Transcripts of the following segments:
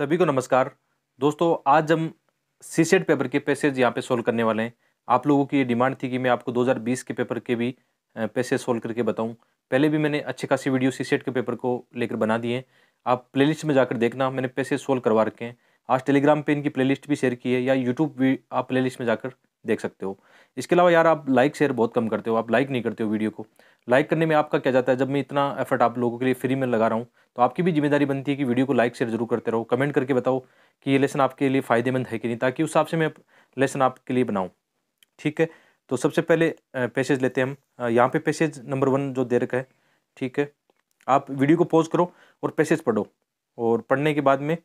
सभी को नमस्कार दोस्तों आज हम सी सेट e पेपर के पैसेज यहाँ पे सोल्व करने वाले हैं आप लोगों की ये डिमांड थी कि मैं आपको 2020 के पेपर के भी पैसेज सोल्व करके बताऊँ पहले भी मैंने अच्छी खासी वीडियो सी सेट e के पेपर को लेकर बना दिए हैं आप प्लेलिस्ट में जाकर देखना मैंने पैसेज सोल्व करवा रखे हैं आज टेलीग्राम पर इनकी प्ले भी शेयर की है या यूट्यूब भी आप प्ले में जाकर देख सकते हो इसके अलावा यार आप लाइक शेयर बहुत कम करते हो आप लाइक नहीं करते हो वीडियो को लाइक करने में आपका क्या जाता है जब मैं इतना एफर्ट आप लोगों के लिए फ्री में लगा रहा हूँ तो आपकी भी जिम्मेदारी बनती है कि वीडियो को लाइक शेयर जरूर करते रहो कमेंट करके बताओ कि ये लेसन आपके लिए फ़ायदेमंद है कि नहीं ताकि उस हिसाब से मैं लेसन आपके लिए बनाऊँ ठीक है तो सबसे पहले पैसेज लेते हैं हम यहाँ पे पैसेज नंबर वन जो दे रखा है ठीक है आप वीडियो को पॉज करो और पैसेज पढ़ो और पढ़ने के बाद में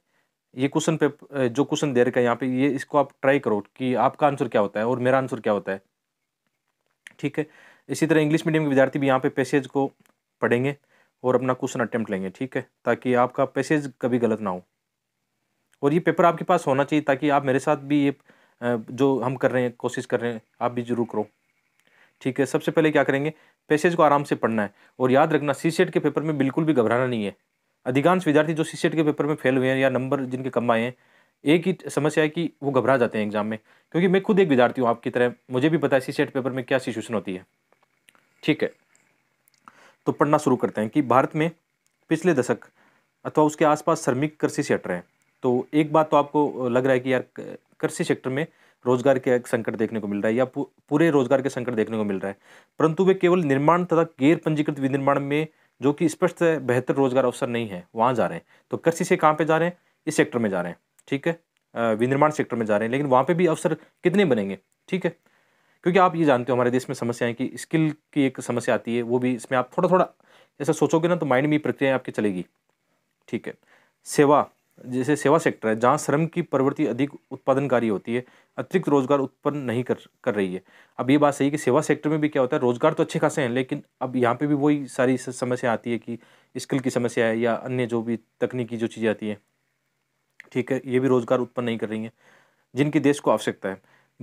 ये क्वेश्चन पे जो क्वेश्चन दे रखा है यहाँ पे ये इसको आप ट्राई करो कि आपका आंसर क्या होता है और मेरा आंसर क्या होता है ठीक है इसी तरह इंग्लिश मीडियम के विद्यार्थी भी यहाँ पे पैसेज को पढ़ेंगे और अपना क्वेश्चन अटैम्प्ट लेंगे ठीक है ताकि आपका पैसेज कभी गलत ना हो और ये पेपर आपके पास होना चाहिए ताकि आप मेरे साथ भी ये जो हम कर रहे हैं कोशिश कर रहे हैं आप भी जरूर करो ठीक है सबसे पहले क्या करेंगे पैसेज को आराम से पढ़ना है और याद रखना सी e के पेपर में बिल्कुल भी घबराना नहीं है अधिकांश विद्यार्थी जो सी के पेपर में फेल हुए हैं या नंबर जिनके कम आए हैं एक ही समस्या है कि वो घबरा जाते हैं एग्जाम में क्योंकि मैं खुद एक विद्यार्थी हूँ आपकी तरह मुझे भी पता है सी पेपर में क्या सिचुएशन होती है ठीक है तो पढ़ना शुरू करते हैं कि भारत में पिछले दशक अथवा उसके आसपास श्रमिक कृषि सेक्टर हैं तो एक बात तो आपको लग रहा है कि यार कृषि सेक्टर में रोजगार के संकट देखने को मिल रहा है या पूरे रोजगार के संकट देखने को मिल रहा है परंतु वे केवल निर्माण तथा गैर पंजीकृत विनिर्माण में जो कि स्पष्ट बेहतर रोजगार अवसर नहीं है वहाँ जा रहे हैं तो कृषि से कहाँ पे जा रहे हैं इस सेक्टर में जा रहे हैं ठीक है विनिर्माण सेक्टर में जा रहे हैं लेकिन वहाँ पे भी अवसर कितने बनेंगे ठीक है क्योंकि आप ये जानते हो हमारे देश में है कि स्किल की एक समस्या आती है वो भी इसमें आप थोड़ा थोड़ा ऐसा सोचोगे ना तो माइंड में प्रक्रियाएँ आपकी चलेगी ठीक है सेवा जैसे सेवा सेक्टर है जहाँ श्रम की प्रवृत्ति अधिक उत्पादनकारी होती है अतिरिक्त रोजगार उत्पन्न नहीं कर कर रही है अब ये बात सही कि सेवा सेक्टर में भी क्या होता है रोजगार तो अच्छे खासे हैं लेकिन अब यहाँ पे भी वही सारी समस्या आती है कि स्किल की समस्या है या अन्य जो भी तकनीकी जो चीज़ें आती हैं ठीक है ये भी रोजगार उत्पन्न नहीं कर रही हैं जिनकी देश को आवश्यकता है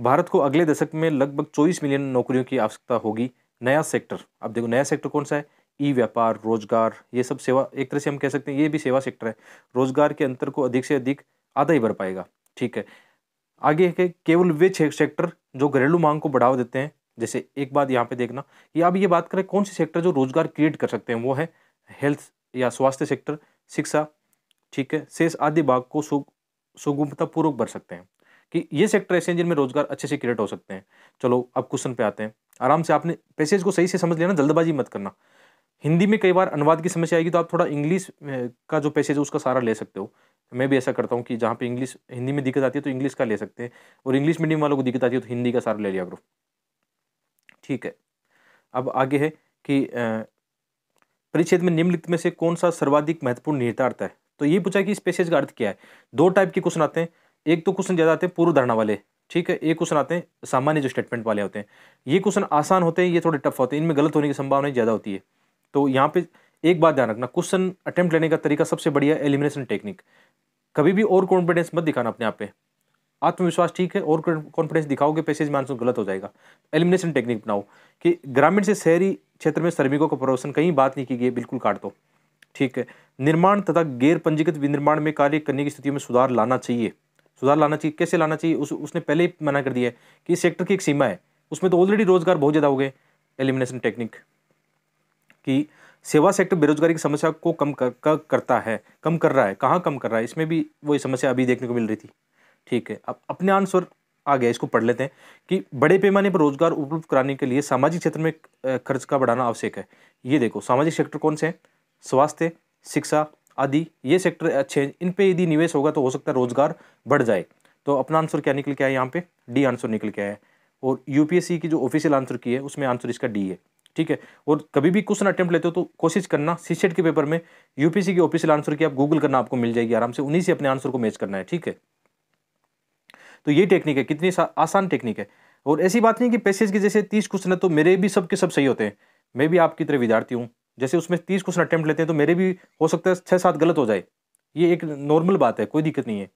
भारत को अगले दशक में लगभग चौबीस मिलियन नौकरियों की आवश्यकता होगी नया सेक्टर अब देखो नया सेक्टर कौन सा है ई व्यापार रोजगार ये सब सेवा एक तरह से हम कह सकते हैं ये भी सेवा सेक्टर है रोजगार के अंतर को अधिक से अधिक आधा ही भर पाएगा ठीक है आगे है केवल वे सेक्टर जो घरेलू मांग को बढ़ावा देते हैं जैसे एक बात यहाँ पे देखना कि आप ये बात करें कौन से सेक्टर जो रोजगार क्रिएट कर सकते हैं वो है हेल्थ या स्वास्थ्य सेक्टर शिक्षा ठीक है शेष आदि भाग को सुगमतापूर्वक भर सकते हैं कि ये सेक्टर ऐसे हैं जिनमें रोजगार अच्छे से क्रिएट हो सकते हैं चलो अब क्वेश्चन पे आते हैं आराम से आपने पैसेज को सही से समझ लेना जल्दबाजी मत करना हिंदी में कई बार अनुवाद की समस्या आएगी तो आप थोड़ा इंग्लिश का जो पैसेज है उसका सारा ले सकते हो मैं भी ऐसा करता हूँ कि जहाँ पे इंग्लिश हिंदी में दिक्कत आती है तो इंग्लिश का ले सकते हैं और इंग्लिश मीडियम वालों को दिक्कत आती है तो हिंदी का सारा ले लिया करो ठीक है अब आगे है कि परिच्छेद में निम्नलिखित में से कौन सा सर्वाधिक महत्वपूर्ण निहितार्थ है तो ये पूछा कि इस पैसेज का अर्थ क्या है दो टाइप के क्वेश्चन आते हैं एक तो क्वेश्चन ज़्यादा आते हैं पूर्व धारणा वाले ठीक है एक क्वेश्चन आते हैं सामान्य जो स्टेटमेंट वाले होते हैं ये क्वेश्चन आसान होते हैं ये थोड़े टफ होते हैं इनमें गलत होने की संभावना ज़्यादा होती है तो यहाँ पे एक बात ध्यान रखना क्वेश्चन अटेम्प्ट लेने का तरीका सबसे बढ़िया एलिमिनेशन टेक्निक कभी भी ओवर कॉन्फिडेंस मत दिखाना अपने आप पे आत्मविश्वास ठीक है और कॉन्फिडेंस दिखाओगे पैसेज में आंसर गलत हो जाएगा एलिमिनेशन टेक्निक बनाओ कि ग्रामीण से शहरी क्षेत्र में श्रमिकों का प्रवसन कहीं बात नहीं की गई बिल्कुल काट दो ठीक है निर्माण तथा गैर पंजीकृत विनिर्माण में कार्य करने की स्थिति में सुधार लाना चाहिए सुधार लाना चाहिए कैसे लाना चाहिए उस उसने पहले ही मना कर दिया है कि इस सेक्टर की एक सीमा है उसमें तो ऑलरेडी रोजगार बहुत ज़्यादा हो गए एलिमिनेशन टेक्निक कि सेवा सेक्टर बेरोजगारी की समस्या को कम कर, कर करता है कम कर रहा है कहाँ कम कर रहा है इसमें भी वही समस्या अभी देखने को मिल रही थी ठीक है अब अपने आंसर आ गया इसको पढ़ लेते हैं कि बड़े पैमाने पर रोजगार उपलब्ध कराने के लिए सामाजिक क्षेत्र में खर्च का बढ़ाना आवश्यक है ये देखो सामाजिक सेक्टर कौन से हैं स्वास्थ्य शिक्षा आदि ये सेक्टर अच्छे हैं इन पर यदि निवेश होगा तो हो सकता है रोजगार बढ़ जाए तो अपना आंसर क्या निकल के आया यहाँ पे डी आंसर निकल के आया है और यूपीएससी की जो ऑफिशियल आंसर की है उसमें आंसर इसका डी है ठीक है और कभी भी क्वेश्चन अटैम्प्ट लेते हो तो कोशिश करना सीसेट के पेपर में यूपीसी के ऑफिशियल आंसर की आप गूगल करना आपको मिल जाएगी आराम से उन्हीं से अपने आंसर को मैच करना है ठीक है तो ये टेक्निक है कितनी आसान टेक्निक है और ऐसी बात नहीं कि पैसेज के जैसे तीस क्वेश्चन है तो मेरे भी सबके सब सही होते हैं मैं भी आपकी तरह विद्यार्थी हूँ जैसे उसमें तीस क्वेश्चन अटैम्प्ट लेते हैं तो मेरे भी हो सकता है छः सात गलत हो जाए ये एक नॉर्मल बात है कोई दिक्कत नहीं है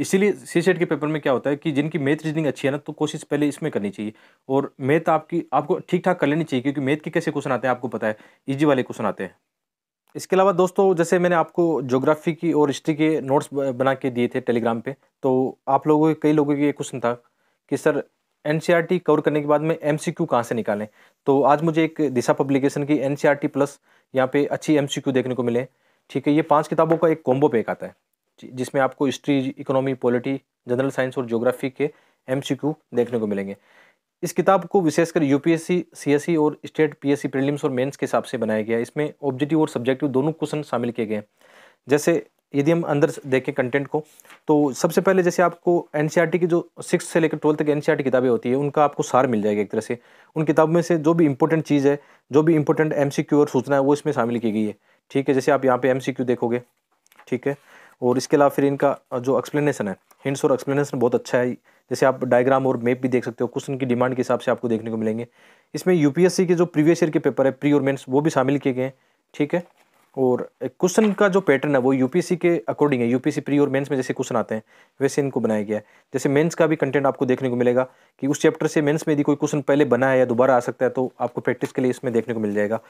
इसीलिए सी सेट के पेपर में क्या होता है कि जिनकी मैथ रीजनिंग अच्छी है ना तो कोशिश पहले इसमें करनी चाहिए और मैथ आपकी आपको ठीक ठाक कर लेनी चाहिए क्योंकि मैथ के कैसे क्वेश्चन आते हैं आपको पता है ईजी वाले क्वेश्चन आते हैं इसके अलावा दोस्तों जैसे मैंने आपको जोग्राफी की और हिस्ट्री के नोट्स बना के दिए थे टेलीग्राम पर तो आप लोगों के कई लोगों के ये क्वेश्चन था कि सर एन कवर करने के बाद में एम सी कहाँ से निकालें तो आज मुझे एक दिशा पब्लिकेशन की एन प्लस यहाँ पे अच्छी एम देखने को मिले ठीक है ये पाँच किताबों का एक कॉम्बो पैक आता है जिसमें आपको history economy polity general science और ज्योग्राफी के एम देखने को मिलेंगे इस किताब को विशेषकर यूपीएससी सीएससी और स्टेट पी एस और मेन्स के हिसाब से बनाया गया इसमें ऑब्जेक्टिव और सब्जेक्टिव दोनों क्वेश्चन शामिल किए गए हैं जैसे यदि हम अंदर देखें कंटेंट को तो सबसे पहले जैसे आपको एन की जो सिक्स से लेकर ट्वेल्थ तक एन की किताबें होती है उनका आपको सार मिल जाएगा एक तरह से उन किताब में से जो भी इंपॉर्टेंट चीज़ है जो भी इंपॉर्टेंट एम और सूचना है वो इसमें शामिल की गई है ठीक है जैसे आप यहाँ पे एम देखोगे ठीक है और इसके अलावा फिर इनका जो एक्सप्लेनेशन है हिंट्स और एक्सप्लेनेशन बहुत अच्छा है जैसे आप डायग्राम और मैप भी देख सकते हो क्वेश्चन की डिमांड के हिसाब से आपको देखने को मिलेंगे इसमें यूपीएससी के जो प्रीवियस ईयर के पेपर है प्री और मेंस वो भी शामिल किए गए हैं ठीक है और क्वेश्चन का जो पैटर्न है वो यूपीसी के अकॉर्डिंग है यूपीसी प्री और मेंस में जैसे क्वेश्चन आते हैं वैसे इनको बनाया गया है जैसे मेंस का भी कंटेंट आपको देखने को मिलेगा कि उस चैप्टर से मेंस में यदि कोई क्वेश्चन पहले बना है या दोबारा आ सकता है तो आपको प्रैक्टिस के लिए इसमें देखने को मिल जाएगा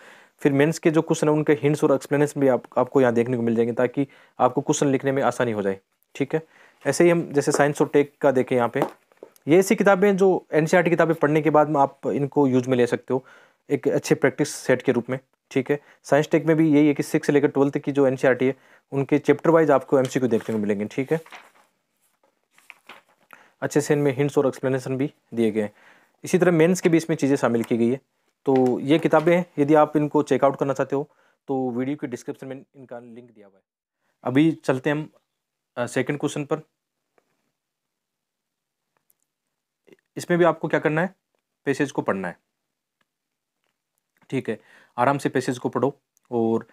फिर मेन्स के जो क्वेश्चन है उनके हिंट्स और एक्सप्लेनेशन भी आप, आपको यहाँ देखने को मिल जाएंगे ताकि आपको क्वेश्चन लिखने में आसानी हो जाए ठीक है ऐसे ही हम जैसे साइंस और टेक का देखें यहाँ पे ये ऐसी किताबें जो एन e किताबें पढ़ने के बाद में आप इनको यूज में ले सकते हो एक अच्छे प्रैक्टिस सेट के रूप में ठीक है साइंस टेक में भी यही है कि सिक्स से लेकर ट्वेल्थ की जो एन e है उनके चैप्टर वाइज आपको एम देखने को मिलेंगे ठीक है अच्छे से इनमें हिंट्स और एक्सप्लेनेशन भी दिए गए हैं इसी तरह मेंस के भी इसमें चीज़ें शामिल की गई है तो ये किताबें हैं यदि आप इनको चेकआउट करना चाहते हो तो वीडियो के डिस्क्रिप्शन में इनका लिंक दिया हुआ है अभी चलते हैं हम सेकंड क्वेश्चन पर इसमें भी आपको क्या करना है पैसेज को पढ़ना है ठीक है आराम से पैसेज को पढ़ो और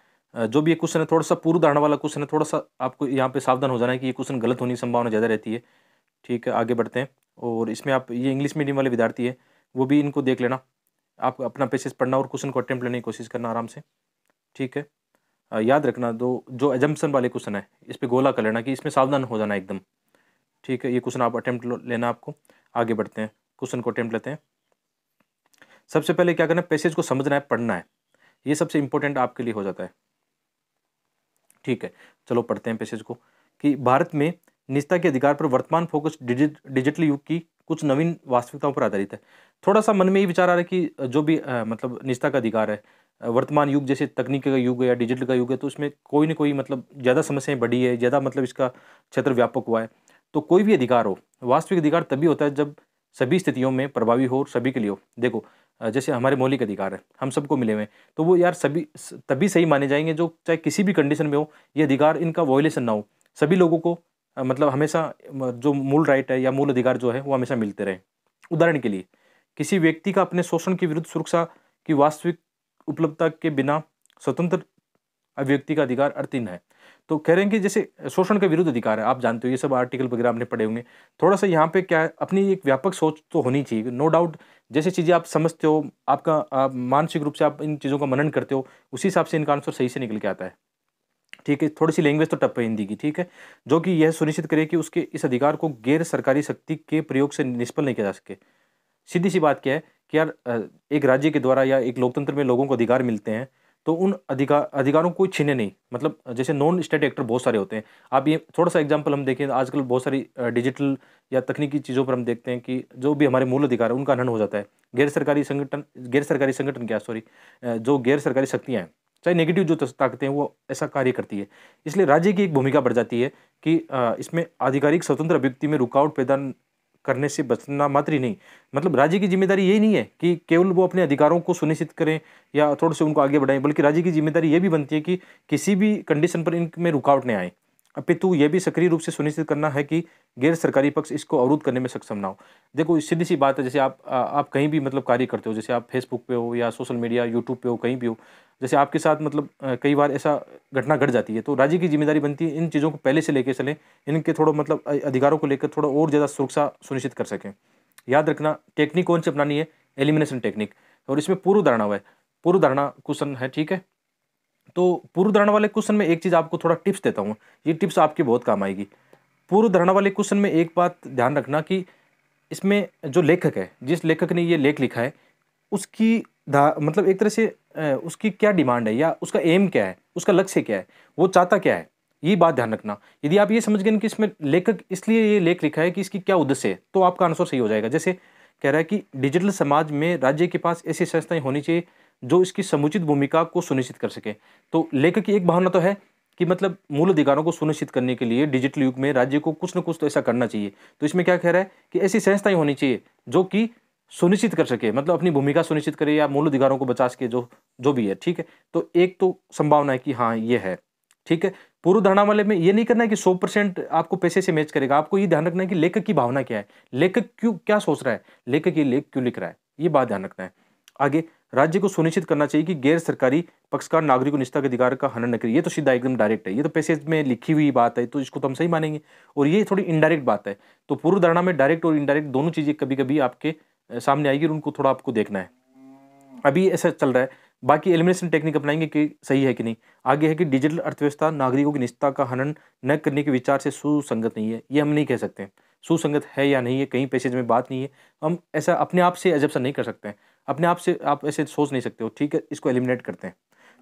जो भी ये क्वेश्चन है थोड़ा सा पूर्व धारणा वाला क्वेश्चन है थोड़ा सा आपको यहाँ पे सावधान हो जाना है कि ये क्वेश्चन गलत होने की संभावना ज़्यादा रहती है ठीक है आगे बढ़ते हैं और इसमें आप ये इंग्लिश मीडियम वाले विद्यार्थी है वो भी इनको देख लेना आप अपना पैसेज पढ़ना और क्वेश्चन को अटैम्प्ट लेने की कोशिश करना आराम से ठीक है याद रखना दो जो एजम्पन वाले क्वेश्चन है इस पर गोला कर लेना कि इसमें सावधान हो जाना एकदम ठीक है ये क्वेश्चन आप अटैम्प्ट लेना आपको आगे बढ़ते हैं क्वेश्चन को अटैम्प्ट लेते हैं सबसे पहले क्या करना है पैसेज को समझना है पढ़ना है ये सबसे इंपॉर्टेंट आपके लिए हो जाता है ठीक है चलो पढ़ते हैं पैसेज को कि भारत में निजता के अधिकार पर वर्तमान फोकस डिजिटल युग की कुछ नवीन वास्तविकताओं पर आधारित है थोड़ा सा मन में ये विचार आ रहा है कि जो भी आ, मतलब निजता का अधिकार है वर्तमान युग जैसे तकनीकी का युग है या डिजिटल का युग है तो उसमें कोई ना कोई मतलब ज़्यादा समस्याएं बढ़ी है ज़्यादा मतलब इसका क्षेत्र व्यापक हुआ है तो कोई भी अधिकार हो वास्तविक अधिकार तभी होता है जब सभी स्थितियों में प्रभावी हो और सभी के लिए हो देखो जैसे हमारे मौलिक अधिकार है हम सबको मिले हुए हैं तो वो यार सभी तभी सही माने जाएंगे जो चाहे किसी भी कंडीशन में हो ये अधिकार इनका वॉयलेशन ना हो सभी लोगों को मतलब हमेशा जो मूल राइट है या मूल अधिकार जो है वो हमेशा मिलते रहे उदाहरण के लिए किसी व्यक्ति का अपने शोषण के विरुद्ध सुरक्षा की वास्तविक उपलब्धता के बिना स्वतंत्र अभिव्यक्ति का अधिकार अर्थहीन है तो कह रहे हैं कि जैसे शोषण के विरुद्ध अधिकार है आप जानते हो ये सब आर्टिकल वगैरह आपने पढ़े होंगे थोड़ा सा यहाँ पे क्या है अपनी एक व्यापक सोच तो होनी चाहिए नो डाउट जैसी चीज़ें आप समझते हो आपका आप मानसिक रूप से आप इन चीज़ों का मनन करते हो उसी हिसाब से इनका आंसर सही से निकल के आता है ठीक है थोड़ी सी लैंग्वेज तो टप है हिंदी की ठीक है जो कि यह सुनिश्चित करे कि उसके इस अधिकार को गैर सरकारी शक्ति के प्रयोग से निष्फल नहीं किया जा सके सीधी सी बात क्या है कि यार एक राज्य के द्वारा या एक लोकतंत्र में लोगों को अधिकार मिलते हैं तो उन अधिकार अधिकारों को छीने नहीं मतलब जैसे नॉन स्टेट एक्टर बहुत सारे होते हैं आप ये थोड़ा सा एग्जांपल हम देखें आजकल बहुत सारी डिजिटल या तकनीकी चीज़ों पर हम देखते हैं कि जो भी हमारे मूल अधिकार है उनका हनन हो जाता है गैर सरकारी संगठन गैर सरकारी संगठन क्या सॉरी जो गैर सरकारी शक्तियाँ हैं चाहे नेगेटिव जो ताकतें हैं वो ऐसा कार्य करती है इसलिए राज्य की एक भूमिका बढ़ जाती है कि इसमें आधिकारिक स्वतंत्र अभ्यक्ति में रुकावट पैदा करने से बचना मात्र ही नहीं मतलब राज्य की जिम्मेदारी यही नहीं है कि केवल वो अपने अधिकारों को सुनिश्चित करें या थोड़े से उनको आगे बढ़ाएं बल्कि राज्य की जिम्मेदारी ये भी बनती है कि किसी भी कंडीशन पर इनमें रुकावट नहीं आए अपितु यह भी सक्रिय रूप से सुनिश्चित करना है कि गैर सरकारी पक्ष इसको अवरुद्ध करने में सक्षम ना हो देखो सीधी सी बात है जैसे आप आ, आप कहीं भी मतलब कार्य करते हो जैसे आप फेसबुक पे हो या सोशल मीडिया यूट्यूब पे हो कहीं भी हो जैसे आपके साथ मतलब कई बार ऐसा घटना घट गट जाती है तो राज्य की जिम्मेदारी बनती है इन चीज़ों को पहले से लेकर चलें इनके थोड़ा मतलब अधिकारों को लेकर थोड़ा और ज़्यादा सुरक्षा सुनिश्चित कर सकें याद रखना टेक्निक कौन सी अपनानी है एलिमिनेशन टेक्निक और इसमें पूर्व धारणा हुआ है पूर्व धारणा क्वेश्चन है ठीक है तो पूर्व धरण वाले क्वेश्चन में एक चीज़ आपको थोड़ा टिप्स देता हूँ ये टिप्स आपके बहुत काम आएगी पूर्व धरण वाले क्वेश्चन में एक बात ध्यान रखना कि इसमें जो लेखक है जिस लेखक ने ये लेख लिखा है उसकी मतलब एक तरह से उसकी क्या डिमांड है या उसका एम क्या है उसका लक्ष्य क्या है वो चाहता क्या है ये बात ध्यान रखना यदि आप ये समझ गए कि इसमें लेखक इसलिए ये लेख लिखा है कि इसकी क्या उद्देश्य है तो आपका आंसर सही हो जाएगा जैसे कह रहा है कि डिजिटल समाज में राज्य के पास ऐसी संस्थाएं होनी चाहिए जो इसकी समुचित भूमिका को सुनिश्चित कर सके तो लेखक की एक भावना तो है कि मतलब मूल अधिकारों को सुनिश्चित करने के लिए डिजिटल युग में राज्य को कुछ न कुछ तो ऐसा करना चाहिए तो इसमें क्या कह रहा है कि ऐसी संस्थाएं होनी चाहिए जो कि सुनिश्चित कर सके मतलब अपनी भूमिका सुनिश्चित करे या मूल अधिकारों को बचा सके जो जो भी है ठीक है तो एक तो संभावना है कि हाँ ये है ठीक है पूर्व धारणा वाले में ये नहीं करना है कि सौ परसेंट आपको पैसे से मैच करेगा आपको ये ध्यान रखना है कि लेखक की भावना क्या है लेखक क्यों क्या सोच रहा है लेखक ये लेख क्यों लिख रहा है ये बात ध्यान रखना है आगे राज्य को सुनिश्चित करना चाहिए कि गैर सरकारी पक्षकार नागरिकों निष्ठा के अधिकार का हनन न करे ये तो सीधा एकदम डायरेक्ट है ये तो पैसेज में लिखी हुई बात है तो इसको तो हम सही मानेंगे और ये थोड़ी इनडायरेक्ट बात है तो पूर्व धारणा में डायरेक्ट और इनडायरेक्ट दोनों चीज़ें कभी कभी आपके सामने आएगी और उनको थोड़ा आपको देखना है अभी ऐसा चल रहा है बाकी एलिमिनेशन टेक्निक अपनाएंगे कि सही है कि नहीं आगे है कि डिजिटल अर्थव्यवस्था नागरिकों की निष्ठा का हनन न करने के विचार से सुसंगत नहीं है ये हम नहीं कह सकते सुसंगत है या नहीं है कहीं पैसेज में बात नहीं है हम ऐसा अपने आप से अजब सा नहीं कर सकते हैं अपने आप से आप ऐसे सोच नहीं सकते हो ठीक है इसको एलिमिनेट करते हैं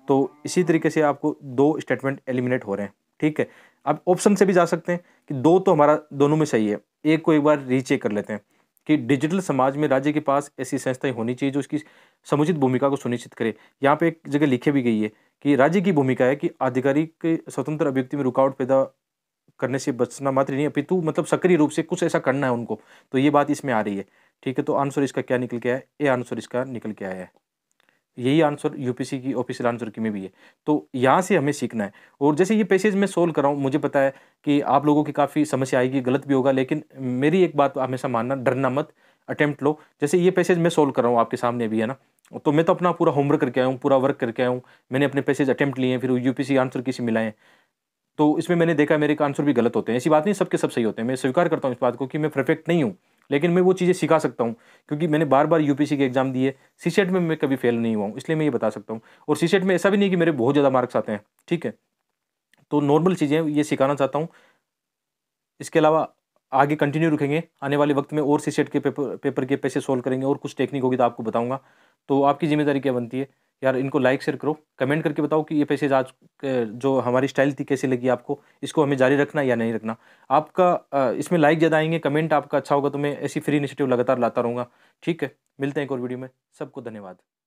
तो इसी तरीके से आपको दो स्टेटमेंट एलिमिनेट हो रहे हैं ठीक है आप ऑप्शन से भी जा सकते हैं कि दो तो हमारा दोनों में सही है एक को एक बार रीचेक कर लेते हैं कि डिजिटल समाज में राज्य के पास ऐसी संस्थाएं होनी चाहिए जो इसकी समुचित भूमिका को सुनिश्चित करे यहाँ पे एक जगह लिखे भी गई है कि राज्य की भूमिका है कि आधिकारिक स्वतंत्र अभ्यक्ति में रुकावट पैदा करने से बचना मात्र नहीं अपितु मतलब सक्रिय रूप से कुछ ऐसा करना है उनको तो ये बात इसमें आ रही है ठीक है तो आंसर इसका क्या निकल के आया ए आंसर इसका निकल के आया है यही आंसर यूपीसी की ऑफिशियल आंसर की में भी है तो यहाँ से हमें सीखना है और जैसे ये पैसेज मैं सोल्व कर रहा हूँ मुझे पता है कि आप लोगों की काफ़ी समस्या आएगी गलत भी होगा लेकिन मेरी एक बात हमेशा मानना डरना मत अटैम्प्ट लो जैसे ये पैसेज मैं सोल्व कर रहा हूँ आपके सामने भी है ना तो मैं तो अपना पूरा होमवर्क करके आया हूँ पूरा वर्क करके आया हूँ मैंने अपने पैसेज अटैम्प्ट लिए हैं फिर सी आंसर किसी मिलाए हैं तो इसमें मैंने देखा मेरे आंसर भी गलत होते हैं ऐसी बात नहीं सबके सब सही होते हैं मैं स्वीकार करता हूँ इस बात को कि मैं परफेक्ट नहीं हूँ लेकिन मैं वो चीज़ें सिखा सकता हूँ क्योंकि मैंने बार बार यूपीसी के एग्जाम दिए सीसेट में मैं कभी फेल नहीं हुआ हूँ इसलिए मैं ये बता सकता हूँ और सीसेट में ऐसा भी नहीं कि मेरे बहुत ज़्यादा मार्क्स आते हैं ठीक है तो नॉर्मल चीज़ें ये सिखाना चाहता हूँ इसके अलावा आगे कंटिन्यू रखेंगे आने वाले वक्त में और सेट के पेपर पेपर के पैसे सोल्व करेंगे और कुछ टेक्निक होगी तो आपको बताऊँगा तो आपकी जिम्मेदारी क्या बनती है यार इनको लाइक शेयर करो कमेंट करके बताओ कि ये पैसेज आज जो हमारी स्टाइल थी कैसी लगी आपको इसको हमें जारी रखना या नहीं रखना आपका इसमें लाइक ज़्यादा आएंगे कमेंट आपका अच्छा होगा तो मैं ऐसी फ्री इनिशिएटिव लगातार लाता रहूँगा ठीक है मिलते हैं एक और वीडियो में सबको धन्यवाद